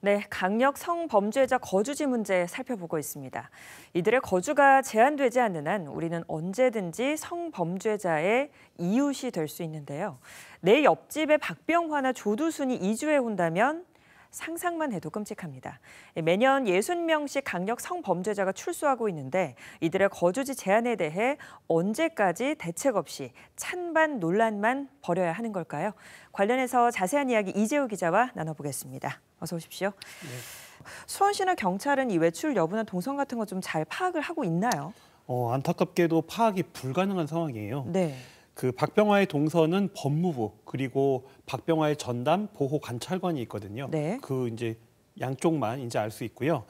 네, 강력 성범죄자 거주지 문제 살펴보고 있습니다. 이들의 거주가 제한되지 않는 한 우리는 언제든지 성범죄자의 이웃이 될 수 있는데요. 내 옆집의 박병화나 조두순이 이주해 온다면 상상만 해도 끔찍합니다. 매년 60명씩 강력 성범죄자가 출소하고 있는데 이들의 거주지 제한에 대해 언제까지 대책 없이 찬반 논란만 벌여야 하는 걸까요? 관련해서 자세한 이야기 이재호 기자와 나눠보겠습니다. 어서 오십시오. 네. 수원시나 경찰은 이 외출 여부나 동선 같은 거 좀 잘 파악을 하고 있나요? 어, 안타깝게도 파악이 불가능한 상황이에요. 네. 그 박병화의 동선은 법무부 그리고 박병화의 전담 보호 관찰관이 있거든요. 네. 그 이제 양쪽만 이제 알 수 있고요.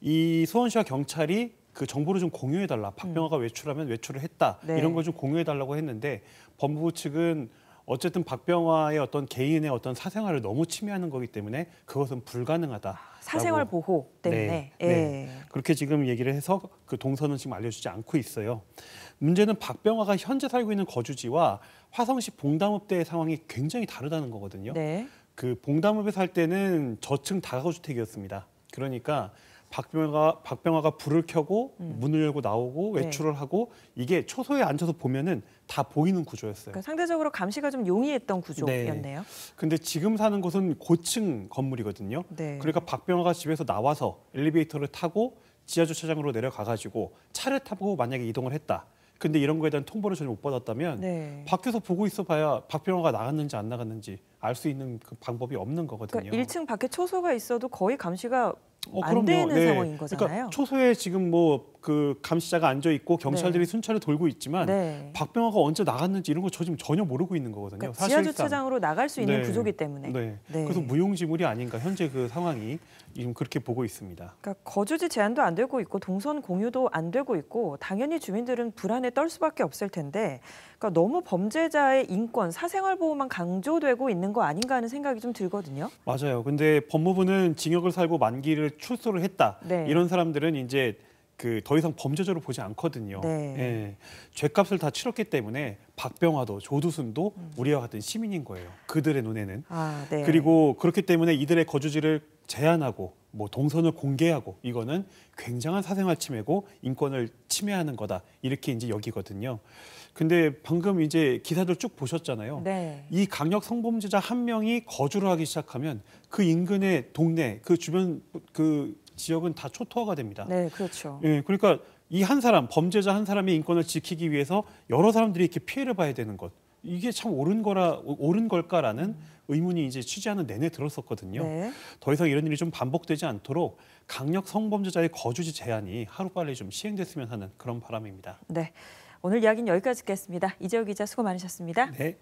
이 수원시와 경찰이 그 정보를 좀 공유해달라. 박병화가 음. 외출하면 외출을 했다. 네. 이런 걸 좀 공유해달라고 했는데 법무부 측은 어쨌든 박병화의 어떤 개인의 어떤 사생활을 너무 침해하는 거기 때문에 그것은 불가능하다. 사생활 보호 때문에. 네, 네. 예. 그렇게 지금 얘기를 해서 그 동선은 지금 알려주지 않고 있어요. 문제는 박병화가 현재 살고 있는 거주지와 화성시 봉담읍대의 상황이 굉장히 다르다는 거거든요. 네. 그 봉담읍에 살 때는 저층 다가구주택이었습니다. 그러니까 박병화가, 박병화가 불을 켜고 음. 문을 열고 나오고 네. 외출을 네. 하고 이게 초소에 앉아서 보면은 다 보이는 구조였어요. 그러니까 상대적으로 감시가 좀 용이했던 구조였네요. 네. 근데 지금 사는 곳은 고층 건물이거든요. 네. 그러니까 박병화가 집에서 나와서 엘리베이터를 타고 지하 주차장으로 내려가 가지고 차를 타고 만약에 이동을 했다. 근데 이런 거에 대한 통보를 전혀 못 받았다면 네. 밖에서 보고 있어봐야 박병화가 나갔는지 안 나갔는지 알 수 있는 그 방법이 없는 거거든요. 그러니까 1층 밖에 초소가 있어도 거의 감시가 어, 안 되는 네. 상황인 그러니까 거잖아요. 그러니까 초소에 지금 뭐그 감시자가 앉아 있고 네. 경찰들이 네. 순찰을 돌고 있지만 네. 박병화가 언제 나갔는지 이런 걸저 지금 전혀 모르고 있는 거거든요. 그러니까 사실상. 지하주차장으로 나갈 수 있는 네. 구조기 때문에. 네. 네. 그래서 무용지물이 아닌가 현재 그 상황이 지금 그렇게 보고 있습니다. 그러니까 거주지 제한도 안 되고 있고 동선 공유도 안 되고 있고 당연히 주민들은 불안에 떨 수밖에 없을 텐데 그러니까 너무 범죄자의 인권, 사생활 보호만 강조되고 있는 거 아닌가 하는 생각이 좀 들거든요. 맞아요. 근데 법무부는 징역을 살고 만기를 출소를 했다. 네. 이런 사람들은 이제 그더 이상 범죄자로 보지 않거든요. 네. 예. 죄값을 다 치렀기 때문에 박병화도 조두순도 음. 우리와 같은 시민인 거예요. 그들의 눈에는. 아, 네. 그리고 그렇기 때문에 이들의 거주지를 제한하고 뭐 동선을 공개하고 이거는 굉장한 사생활 침해고 인권을 침해하는 거다 이렇게 이제 여기거든요. 근데 방금 이제 기사들 쭉 보셨잖아요. 네. 이 강력 성범죄자 한 명이 거주를 하기 시작하면 그 인근의 동네 그 주변 그 지역은 다 초토화가 됩니다. 네, 그렇죠. 예, 그러니까 이 한 사람, 범죄자 한 사람의 인권을 지키기 위해서 여러 사람들이 이렇게 피해를 봐야 되는 것. 이게 참 옳은 거라 옳은 걸까라는 의문이 이제 취재하는 내내 들었었거든요. 네. 더 이상 이런 일이 좀 반복되지 않도록 강력 성범죄자의 거주지 제한이 하루빨리 좀 시행됐으면 하는 그런 바람입니다. 네. 오늘 이야기는 여기까지 듣겠습니다. 이재호 기자 수고 많으셨습니다. 네.